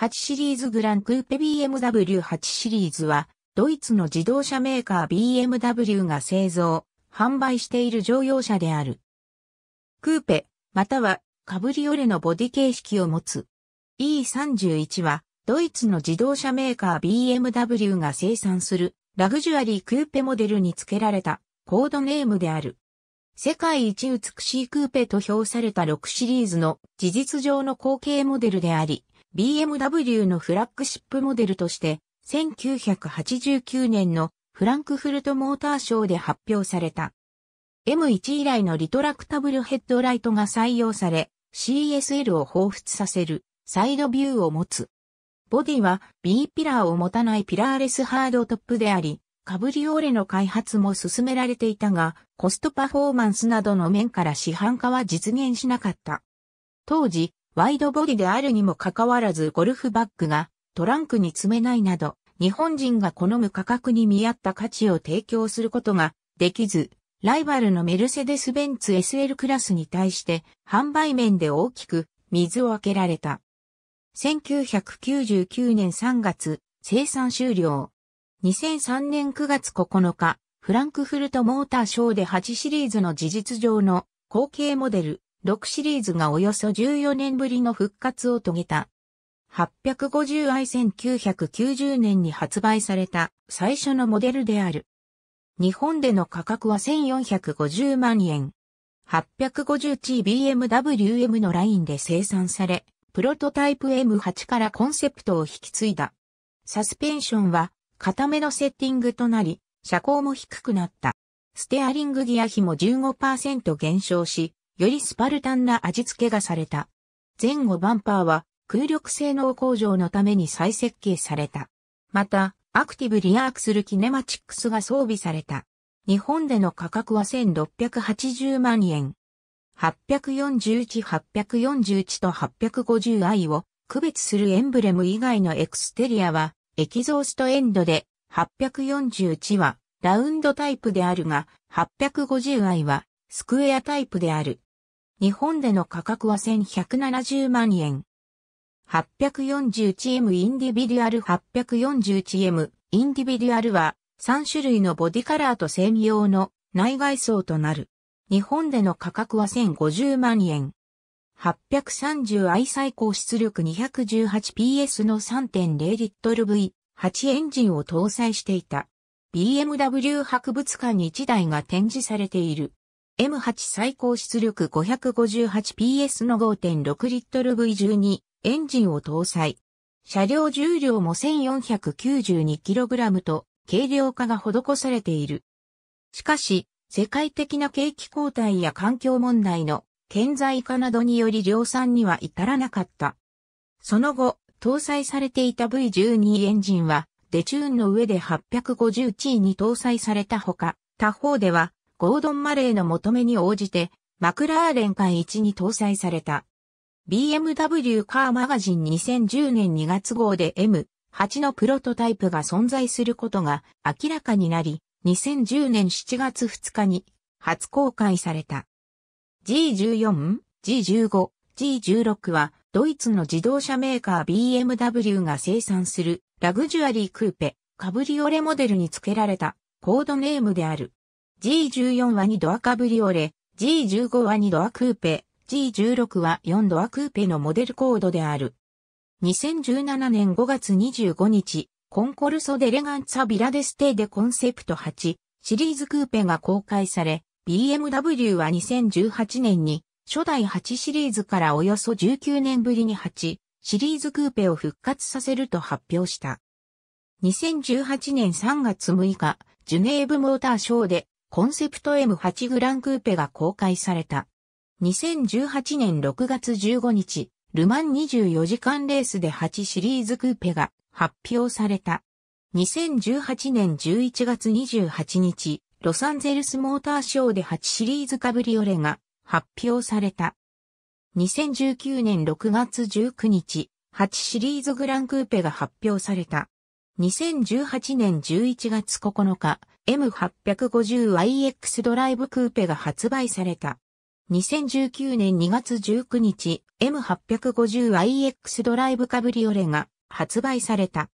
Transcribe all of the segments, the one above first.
8シリーズグランクーペ BMW8 シリーズは、ドイツの自動車メーカー BMW が製造、販売している乗用車である。クーペ、またはカブリオレのボディ形式を持つ。E31 は、ドイツの自動車メーカー BMW が生産する、ラグジュアリークーペモデルに付けられた、コードネームである。世界一美しいクーペと評された6シリーズの事実上の後継モデルであり、BMW のフラッグシップモデルとして、1989年のフランクフルトモーターショーで発表された。M1 以来のリトラクタブルヘッドライトが採用され、CSL を彷彿させるサイドビューを持つ。ボディは B ピラーを持たないピラーレスハードトップであり、カブリオーレの開発も進められていたが、コストパフォーマンスなどの面から市販化は実現しなかった。当時、ワイドボディであるにもかかわらずゴルフバッグがトランクに積めないなど、日本人が好む価格に見合った価値を提供することができず、ライバルのメルセデス・ベンツ SL クラスに対して販売面で大きく水を開けられた。1999年3月、生産終了。2003年9月9日、フランクフルトモーターショーで8シリーズの事実上の後継モデル6シリーズがおよそ14年ぶりの復活を遂げた。850i 1990年に発売された最初のモデルである。日本での価格は1450万円。850TBMW M のラインで生産され、プロトタイプ M8 からコンセプトを引き継いだ。サスペンションは固めのセッティングとなり、車高も低くなった。ステアリングギア比も15%減少し、よりスパルタンな味付けがされた。前後バンパーは空力性能向上のために再設計された。また、アクティブリアークするキネマチックスが装備された。日本での価格は1680万円。841、841と 850i を区別するエンブレム以外のエクステリアはエキゾーストエンドで、841はラウンドタイプであるが、850i はスクエアタイプである。日本での価格は1170万円。841M インディビデュアル 841M インディビデュアルは3種類のボディカラーと専用の内外装となる。日本での価格は1050万円。830i 最高出力 218PS の3 0ル V8 エンジンを搭載していた。BMW 博物館に1台が展示されている。M8 最高出力 558PS の5.6リットル V12 エンジンを搭載。車両重量も 1492kg と軽量化が施されている。しかし、世界的な景気交代や環境問題の顕在化などにより量産には至らなかった。その後、搭載されていた V12 エンジンは、デチューンの上で 850T に搭載されたほか、他方ではゴードン・マレーの求めに応じて、マクラーレン間1に搭載された。BMW カーマガジン2010年2月号で M8 のプロトタイプが存在することが明らかになり、2010年7月2日に初公開された。G14、G15、G16 はドイツの自動車メーカー BMW が生産するラグジュアリークーペ、カブリオレモデルに付けられたコードネームである。G14 は2ドアカブリオレ、G15 は2ドアクーペ、G16 は4ドアクーペのモデルコードである。2017年5月25日、コンコルソ・デレガンツァ・ビラデステーデコンセプト8シリーズクーペが公開され、BMW は2018年に初代8シリーズからおよそ19年ぶりに8シリーズクーペを復活させると発表した。2018年3月6日、ジュネーブモーターショーでコンセプト M8 グランクーペが公開された。2018年6月15日、ルマン24時間レースで8シリーズクーペが発表された。2018年11月28日、ロサンゼルスモーターショーで8シリーズカブリオレが発表された。2019年6月19日、8シリーズグランクーペが発表された。2018年11月9日、M850iX ドライブクーペが発売された。2019年2月19日、M850iX ドライブカブリオレが発売された。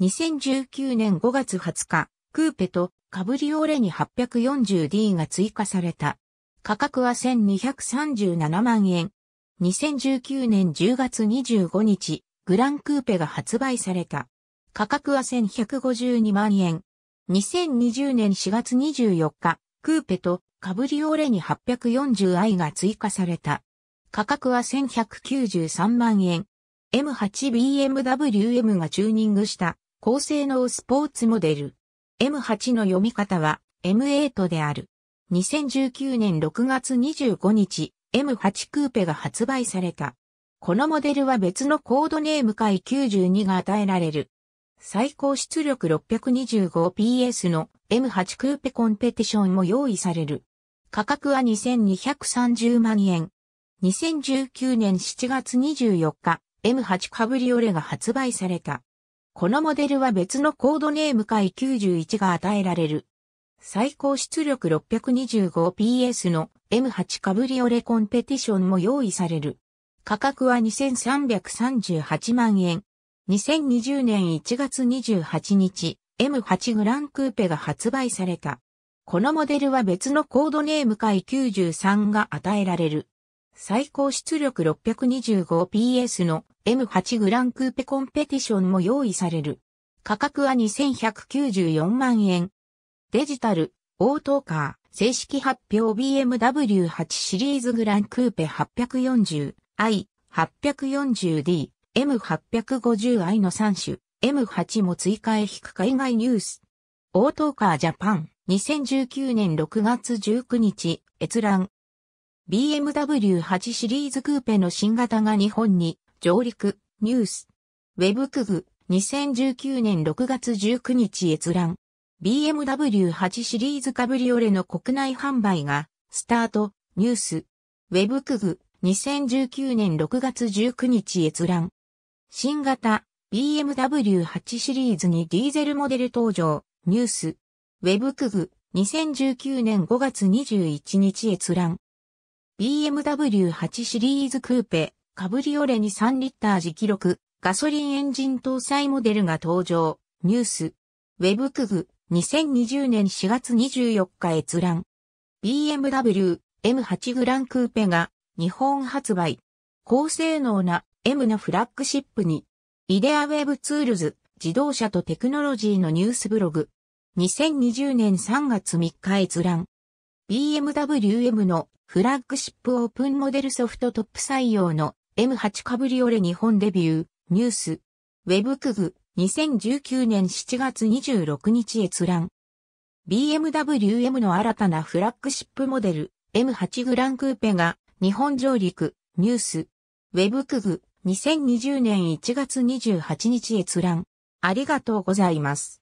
2019年5月20日、クーペとカブリオレに 840D が追加された。価格は1237万円。2019年10月25日、グランクーペが発売された。価格は1152万円。2020年4月24日、クーペとカブリオレに 840i が追加された。価格は1193万円。M8BMWM がチューニングした高性能スポーツモデル。M8 の読み方は M8 である。2019年6月25日、M8 クーペが発売された。このモデルは別のコードネーム回92が与えられる。最高出力 625PS の M8 クーペコンペティションも用意される。価格は2230万円。2019年7月24日、M8 カブリオレが発売された。このモデルは別のコードネーム回91が与えられる。最高出力 625PS の M8 カブリオレコンペティションも用意される。価格は2338万円。2020年1月28日、M8 グランクーペが発売された。このモデルは別のコードネーム回93が与えられる。最高出力 625PS の M8 グランクーペコンペティションも用意される。価格は2194万円。デジタル、オートーカー、正式発表 BMW8 シリーズグランクーペ 840i、840d、M850i の3種、M8 も追加へ引く海外ニュース。オートーカージャパン、2019年6月19日、閲覧。BMW8 シリーズクーペの新型が日本に上陸、ニュース。ウェブクグ、2019年6月19日閲覧。BMW8 シリーズカブリオレの国内販売が、スタート、ニュース。ウェブクグ、2019年6月19日閲覧。新型 BMW8 シリーズにディーゼルモデル登場、ニュース。ウェブクグ、2019年5月21日閲覧。BMW8 シリーズクーペ、カブリオレに3リッター時記録、ガソリンエンジン搭載モデルが登場、ニュース。ウェブクグ、2020年4月24日閲覧。BMW M8 グランクーペが日本発売。高性能な M のフラッグシップに、イデアウェブツールズ、自動車とテクノロジーのニュースブログ、2020年3月3日閲覧。BMW M のフラッグシップオープンモデルソフトトップ採用の M8 カブリオレ日本デビュー、ニュース。ウェブクグ、2019年7月26日閲覧。BMW M の新たなフラッグシップモデル、M8 グランクーペが日本上陸、ニュース。ウェブクグ、2020年1月28日閲覧。ありがとうございます。